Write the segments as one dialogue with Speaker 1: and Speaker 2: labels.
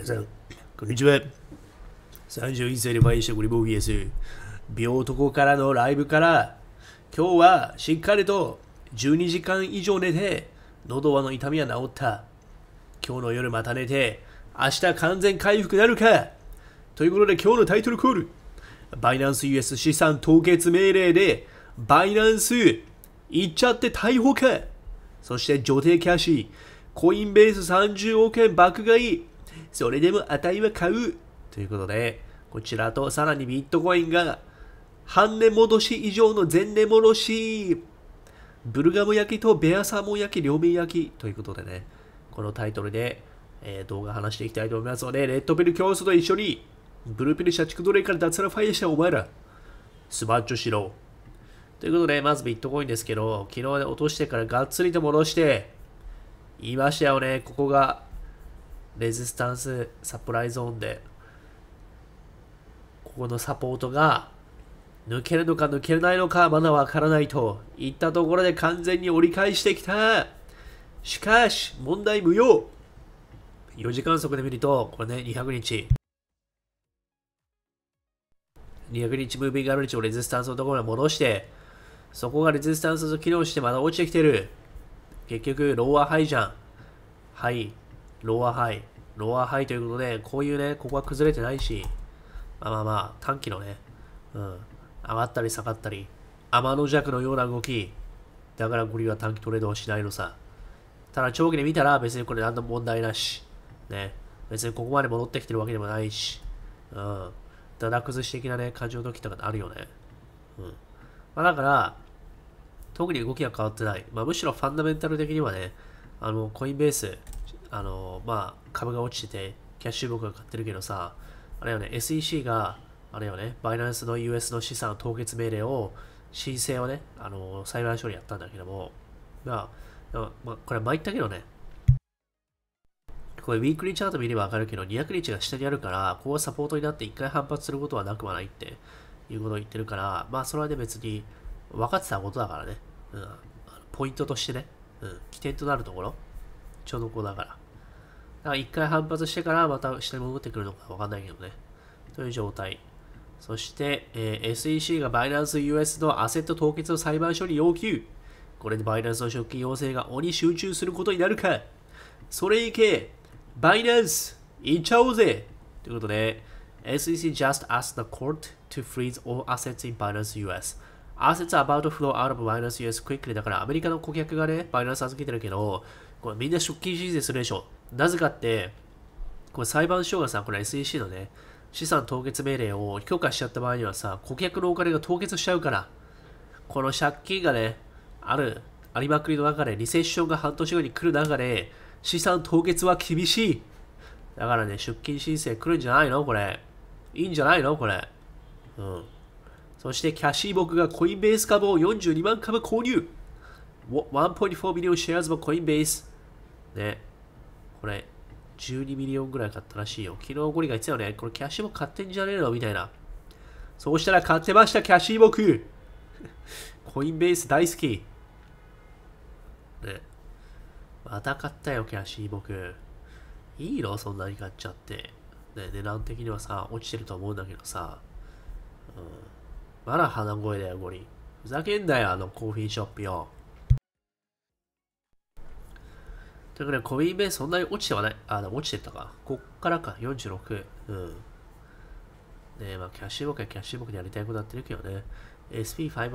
Speaker 1: 皆さん、こんにちは。31歳で毎日ゴリボーギです。美男からのライブから、今日はしっかりと12時間以上寝て、喉の痛みは治った。今日の夜また寝て、明日完全回復なるかということで今日のタイトルコール。バイナンス US 資産凍結命令で、バイナンス行っちゃって逮捕かそして女帝キャシー、コインベース30億円爆買い、それでも値は買うということで、こちらとさらにビットコインが半値戻し以上の前値戻しブルガム焼きとベアサーモン焼き、両面焼きということでね、このタイトルで、えー、動画話していきたいと思いますので、レッドペル競争と一緒に、ブルーピル社畜奴隷から脱ラファイヤーしたお前ら、スマッチョしろ。ということで、まずビットコインですけど、昨日落としてからがっつりと戻して、言いましたよね、ここがレジスタンスサプライゾーンで、ここのサポートが抜けるのか抜けないのかまだわからないといったところで完全に折り返してきた。しかし、問題無用。4時間速で見ると、これね、200日。200日ムービーガルチジをレジスタンスのところに戻して、そこがレジスタンスと機能してまだ落ちてきてる。結局、ローアハイじゃん。はい。ロアハイ、ロアハイということで、こういうね、ここは崩れてないし、まあまあまあ、短期のね、うん、上がったり下がったり、天の弱のような動き、だからグリは短期トレードをしないのさ。ただ長期で見たら別にこれ何の問題なし、ね、別にここまで戻ってきてるわけでもないし、うん、だだ崩し的なね、感情の時とかあるよね。うん。まあだから、特に動きは変わってない。まあむしろファンダメンタル的にはね、あの、コインベース、あの、まあ、株が落ちてて、キャッシュ僕が買ってるけどさ、あれよね、SEC が、あれよね、バイナンスの US の資産凍結命令を、申請をね、あの、裁判所にやったんだけども、まあ、まあ、これは参ったけどね、これウィークリーチャート見ればわかるけど、200日が下にあるから、ここはサポートになって1回反発することはなくはないっていうことを言ってるから、まあ、それはね、別に分かってたことだからね、うん、ポイントとしてね、うん、起点となるところ、ちょうどこうだから。だから一回反発してからまた下に戻ってくるのか分かんないけどね。という状態。そして、えー、SEC がバイナンス US のアセット凍結を裁判所に要求。これでバイナンスの借金要請が鬼集中することになるか。それいけバイナンス行っちゃおうぜということで、SEC just asked the court to freeze all assets in Binance US. Assets are about to flow out of Binance US quickly. だからアメリカの顧客がね、バイナンス預けてるけど、これみんな出勤申請するでしょ。なぜかって、これ裁判所がさ、これ SEC のね、資産凍結命令を許可しちゃった場合にはさ、顧客のお金が凍結しちゃうから、この借金がね、ある、ありまくりの中で、リセッションが半年後に来る中で、資産凍結は厳しい。だからね、出金申請来るんじゃないのこれ。いいんじゃないのこれ。うん。そして、キャシー僕がコインベース株を42万株購入。1.4 million s h a r もコインベース。ね。これ、12ミリオンぐらい買ったらしいよ。昨日ゴリが言ってたよね。これキャッシュボ買ってんじゃねえのみたいな。そうしたら買ってました、キャッシー僕 コインベース大好き。ね。また買ったよ、キャッシー僕。いいのそんなに買っちゃって。ね、値段的にはさ、落ちてると思うんだけどさ。うん。まだ鼻声だよ、ゴリ。ふざけんなよ、あのコーヒーショップよ。だからコインベそんなに落ちてはない。あ、落ちてったか。こっからか、46。うん。ねまあ、キャッシュボックはキャッシュボックでやりたいことやってるけどね。SP500、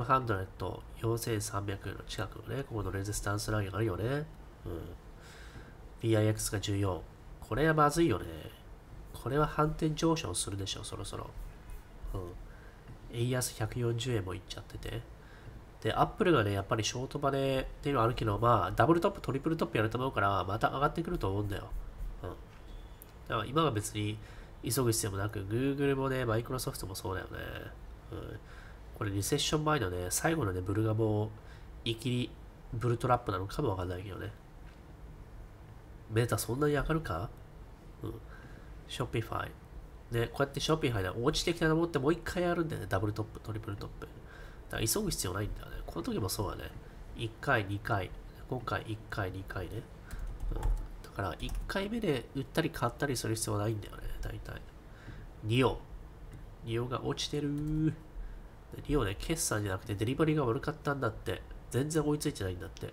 Speaker 1: 4300の近くのね、ここのレジスタンスラインがあるよね。うん。BIX が14。これはまずいよね。これは反転上昇するでしょ、そろそろ。うん。円安140円もいっちゃってて。で、アップルがね、やっぱりショートバネっていうのはあるけど、まあ、ダブルトップ、トリプルトップやると思うから、また上がってくると思うんだよ。うん。だから今は別に急ぐ必要もなく、Google もね、Microsoft もそうだよね。うん。これ、リセッション前のね、最後のね、ブルガも、いきり、ブルトラップなのかもわかんないけどね。メータそんなに上がるかうん。ショッピファイ。ね、こうやってショッピファイで落ちてきたと思ってもう一回やるんだよね。ダブルトップ、トリプルトップ。だから急ぐ必要ないんだよね。この時もそうだね。1回、2回。今回1回、2回ね。うん、だから1回目で売ったり買ったりする必要はないんだよね。大体。ニオ。ニオが落ちてる2ニオね、決算じゃなくてデリバリーが悪かったんだって。全然追いついてないんだって。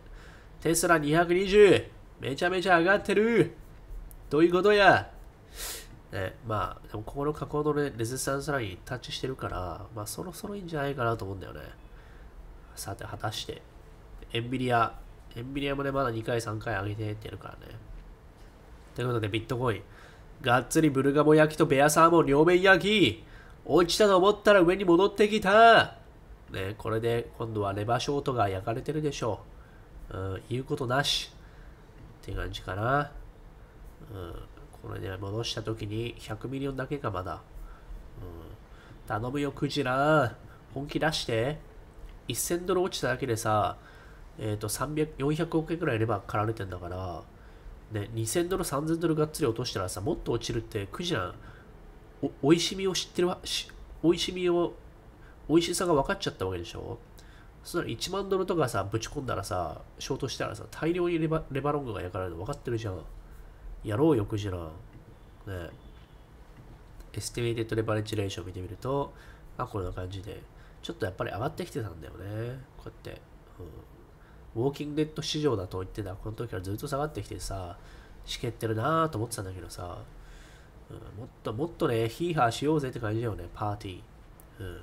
Speaker 1: テスラ220。めちゃめちゃ上がってる。どういうことやね、まあ、でもここの加工の、ね、レジスタンスラインタッチしてるから、まあそろそろいいんじゃないかなと思うんだよね。さて、果たして、エンビリア、エンビリアもね、まだ2回、3回上げてってやるからね。ということで、ビットコイン、がっつりブルガモ焼きとベアサーモン両面焼き、落ちたと思ったら上に戻ってきた。ね、これで今度はレバーショートが焼かれてるでしょう。うん、言うことなし。って感じかな。うんこれね、戻した時に100ミリオンだけか、まだ。うん、頼むよ、クジラ。本気出して。1000ドル落ちただけでさ、えっ、ー、と、300、400億円くらいいれば借られてんだから、ね、2000ドル、3000ドルがっつり落としたらさ、もっと落ちるって、クジラ、お、いしみを知ってるわ、し、おいしみを、おいしさが分かっちゃったわけでしょそしたら1万ドルとかさ、ぶち込んだらさ、ショートしたらさ、大量にレバレバロングが焼かれるの分かってるじゃん。やろうよクジラねエスティメイテッドレバレッジレーション見てみるとあこんな感じでちょっとやっぱり上がってきてたんだよねこうやって、うん、ウォーキングデッド市場だと言ってたこの時からずっと下がってきてさしけってるなぁと思ってたんだけどさ、うん、もっともっとねヒーハーしようぜって感じだよねパーティー、うん、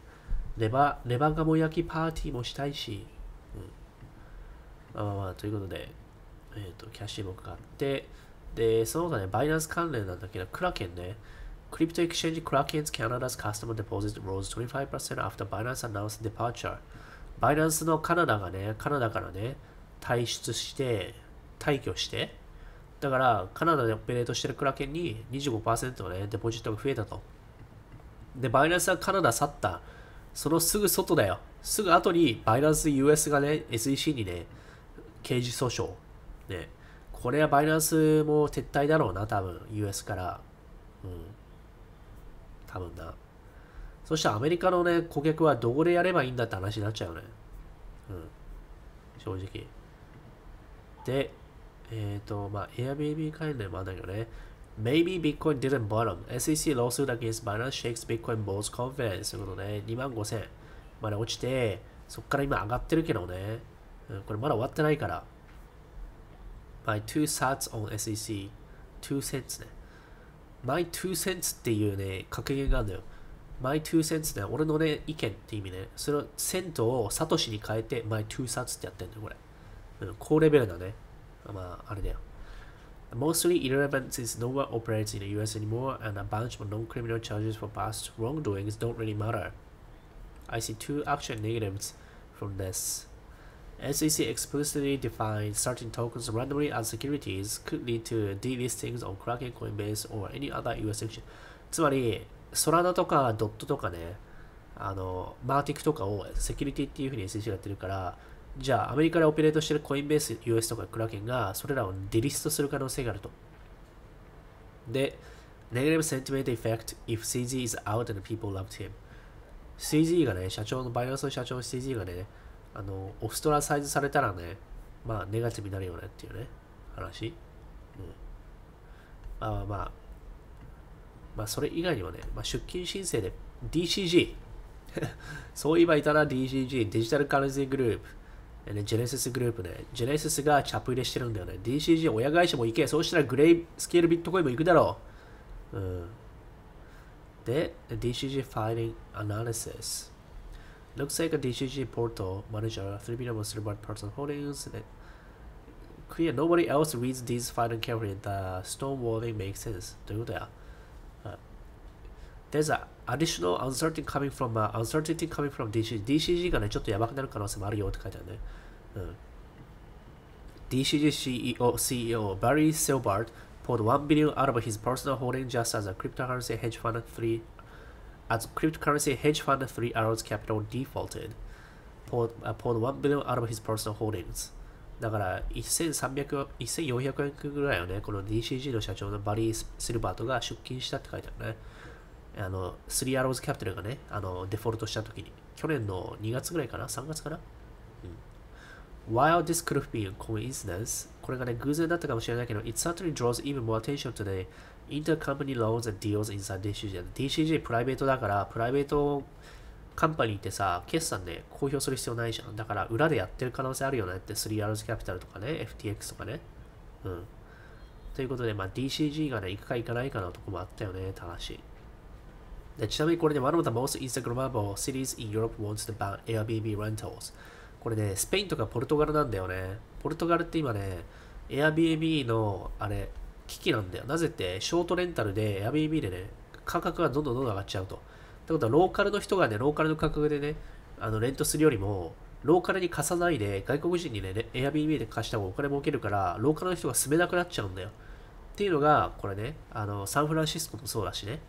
Speaker 1: レバレバガモ焼きパーティーもしたいし、うん、まあまあまあということでえっ、ー、とキャッシュも買かってで、その他ね、バイナンス関連なんだけど、クラケンね。クリプトエクシェンジクラケンズ・カナダ e n s Canada's c u s 25% after Binance a n n o u n c e バイナンスのカナダがね、カナダからね、退出して、退去して、だから、カナダでオペレートしてるクラケンに25%のね、デポジットが増えたと。で、バイナンスはカナダ去った。そのすぐ外だよ。すぐ後に、バイナンス US がね、SEC にね、刑事訴訟、ね、これはバイナンスも撤退だろうな、多分。US から。うん。多分な。そしたらアメリカのね、顧客はどこでやればいいんだって話になっちゃうよね。うん。正直。で、えっ、ー、と、まあ、Airbnb 関連もあるんだけどね。Maybe Bitcoin didn't bottom. SEC lawsuit against Binance shakes Bitcoin bulls confidence. ということね。2万5000まで落ちて、そこから今上がってるけどね。うん、これまだ終わってないから。by two cents on SEC two cents ね my two cents っていうね格言があるんだよ my two cents ね俺のね意見って意味ねそのセントをサトシに変えて my two cents ってやってんだよこれ、うん、高レベルだねまああれだよ Mostly irrelevant since no one operates in the US anymore, and a bunch of non criminal charges for past wrongdoings don't really matter. I see two actual negatives from this. SEC explicitly defined certain tokens randomly as securities could lead to delistings on Kraken, Coinbase, or any other US exchange. つまり、ソラナとかドットとかね、あの、マーティクとかをセキュリティっていうふうに SEC がやってるから、じゃあアメリカでオペレートしてるコインベース US とかクラケンがそれらをデリストする可能性があると。で、ネガティブセンティメント i m e f f e c t if CZ is out and people loved him。CZ がね、社長の、バイナンスの社長の CZ がね、あのオストラサイズされたらねまあネガティブになるよねっていうね話、うん、まあまあまあそれ以外にはね、まあ、出勤申請で DCG そういえばいたら DCG デジタルカルンーグループ、ね、ジェネシスグループねジェネシスがチャップ入れしてるんだよね DCG 親会社も行けそうしたらグレイスケールビットコインも行くだろう、うん、で DCG ファイリングアナリシス Looks like a DCG Porto manager, 3 million was Robert Person Holdings. clear, nobody else reads these final carefully. The stone warning makes sense, do that. Uh, there's an additional uncertainty coming from uh, uncertainty coming from DCG. DCG がね、ちょっとやばくなる可能性もあるよって書いてあるね。うん DCG CEO, CEO Barry Silbert pulled 1 billion out of his personal holding just as a cryptocurrency hedge fund three as cryptocurrency hedge fund Three Arrows Capital defaulted, pulled, uh, pulled 1 billion out of his personal holdings. だから1300 1400億ぐらいをね、この DCG の社長のバリー・シルバートが出金したって書いてあるね。あの、スリーアローズ・キャプテルがね、あの、デフォルトしたときに、去年の2月ぐらいかな ?3 月かなうん。While this could have been coincidence, これがね、偶然だったかもしれないけど、it certainly draws even more attention to the intercompany ズディ n s and d e d c g DCG プライベートだから、プライベートカンパニーってさ、決算で公表する必要ないじゃん。だから裏でやってる可能性あるよねって、3Rs キャピタルとかね、FTX とかね。うん。ということで、まあ、DCG がね、行くか行かないかのとこもあったよね、正だし。でちなみにこれね、one of the most Instagrammable cities in Europe wants to ban Airbnb rentals。これね、スペインとかポルトガルなんだよね。ポルトガルって今ね、Airbnb の、あれ、危機なんだよ。なぜって、ショートレンタルで、Airbnb でね、価格がどんどんどんどん上がっちゃうと。ってことは、ローカルの人がね、ローカルの価格でね、あのレントするよりも、ローカルに貸さないで、外国人にね、Airbnb で貸した方がお金儲けるから、ローカルの人が住めなくなっちゃうんだよ。っていうのが、これね、あの、サンフランシスコもそうだしね、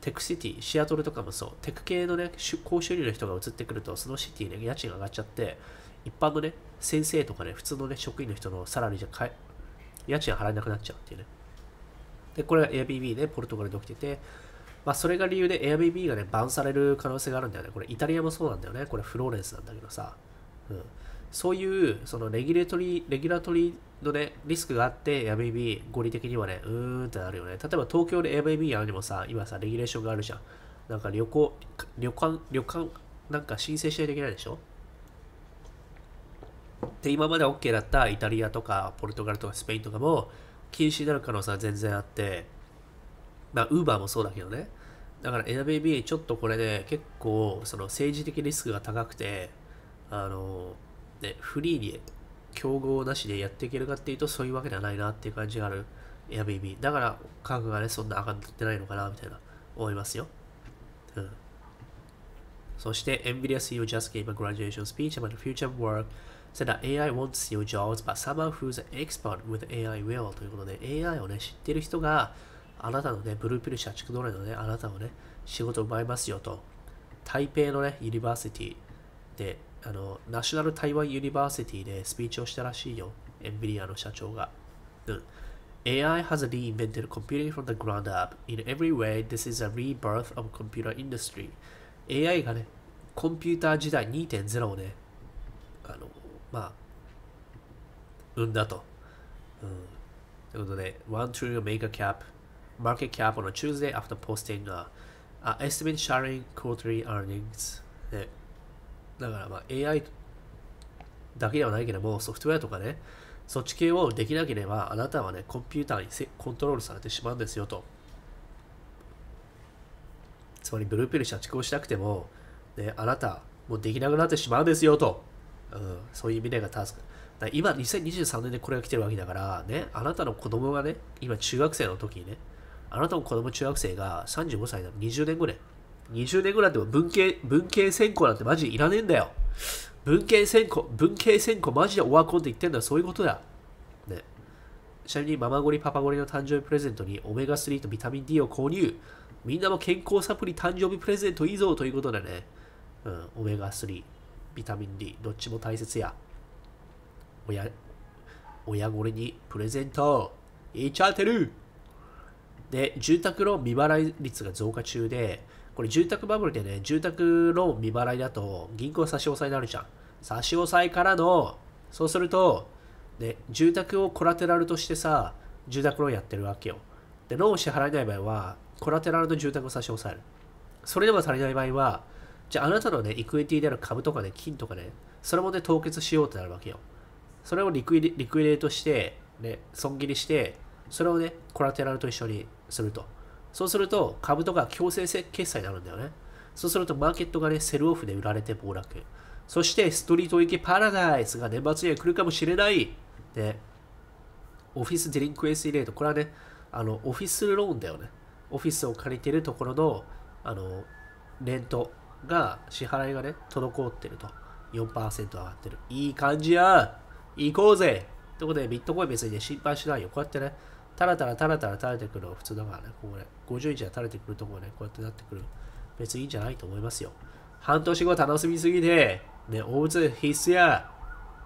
Speaker 1: テクシティ、シアトルとかもそう、テク系のね、高収入の人が移ってくると、そのシティね、家賃が上がっちゃって、一般のね、先生とかね、普通のね、職員の人のサラリーじゃ家賃払えなくなっちゃうっていうね。で、これが Airbnb でポルトガルで起きてて、まあ、それが理由で Airbnb がね、バンされる可能性があるんだよね。これ、イタリアもそうなんだよね。これ、フローレンスなんだけどさ。うん。そういう、その、レギュレトリー、レギュラトリーのね、リスクがあって、Airbnb、合理的にはね、うーんってなるよね。例えば、東京で Airbnb やるにもさ、今さ、レギュレーションがあるじゃん。なんか、旅行、旅館、旅館、なんか申請しないといけないでしょで今まで OK だったイタリアとかポルトガルとかスペインとかも禁止になる可能性は全然あってまあウーバーもそうだけどねだから a i r b b ちょっとこれで結構その政治的リスクが高くてあのねフリーに競合なしでやっていけるかっていうとそういうわけではないなっていう感じがある Airbnb だから価格がねそんな上がってないのかなみたいな思いますようんそして NVIDIA CEO just gave a graduation speech about the future of work said that AI won't steal jobs, but someone who's an expert with AI will ということで AI をね、知ってる人があなたのね、ブルーピル社畜奴隷のね、あなたをね、仕事を奪いますよと。台北のね、ユニバーシティで、あの、ナショナル台湾ユニバーシティでスピーチをしたらしいよ。エンビリアの社長が。うん。AI has reinvented computing from the ground up. In every way, this is a rebirth of computer industry. AI がね、コンピューター時代2.0をね、あの、まあ、生んだと。うん、ということで、1 trillion mega cap market cap on a Tuesday after posting a, a estimate sharing quarterly earnings、ね。だからまあ AI だけではないけども、ソフトウェアとかね、そっち系をできなければ、あなたはね、コンピューターにコントロールされてしまうんですよと。つまり、ブルーピル社畜をしなくても、ね、あなた、もうできなくなってしまうんですよと。うん、そういう未来が立つ。今、2023年でこれが来てるわけだから、ね、あなたの子供がね、今中学生の時にね、あなたの子供中学生が35歳だ、20年後い。20年後なんて文系、文系専攻なんてマジいらねえんだよ。文系専攻、文系専攻マジでオワコンって言ってんだよ、そういうことだ。ね。ちなみにママゴリパパゴリの誕生日プレゼントにオメガ3とビタミン D を購入。みんなも健康サプリ誕生日プレゼントいいぞということだね。うん、オメガ3。ビタミン D、どっちも大切や。親、親ごれにプレゼントいっちゃってるで、住宅ローン未払い率が増加中で、これ住宅バブルでね、住宅ローン未払いだと銀行差し押さえになるじゃん。差し押さえからの、そうすると、で住宅をコラテラルとしてさ、住宅ローンやってるわけよ。で、ローンを支払えない場合は、コラテラルの住宅を差し押さえる。それでも足りない場合は、じゃああなたのね、イクイティである株とかね、金とかね、それもね、凍結しようってなるわけよ。それをリクイリクイレートして、ね、損切りして、それをね、コラテラルと一緒にすると。そうすると、株とか強制決済になるんだよね。そうすると、マーケットがね、セルオフで売られて暴落。そして、ストリート行きパラダイスが年末には来るかもしれない。ね、オフィスデリンクエンスイレート。これはね、あの、オフィスローンだよね。オフィスを借りてるところの、あの、レントが支払いがね滞ってると4%上がってるいい感じや行こうぜということでビットコイン別にね心配しないよこうやってねたらたらたらたら垂れてくるの普通だからねこれね50日垂れてくるとこねこうやってなってくる別にいいんじゃないと思いますよ半年後楽しみすぎてね大つ必須や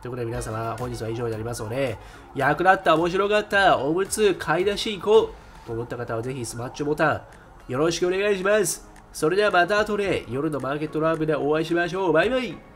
Speaker 1: ということで皆様本日は以上になりますので役立った面白かったおむつ買い出し行こうと思った方はぜひスマッチボタンよろしくお願いしますそれではまた後で夜のマーケットライブでお会いしましょう。バイバイ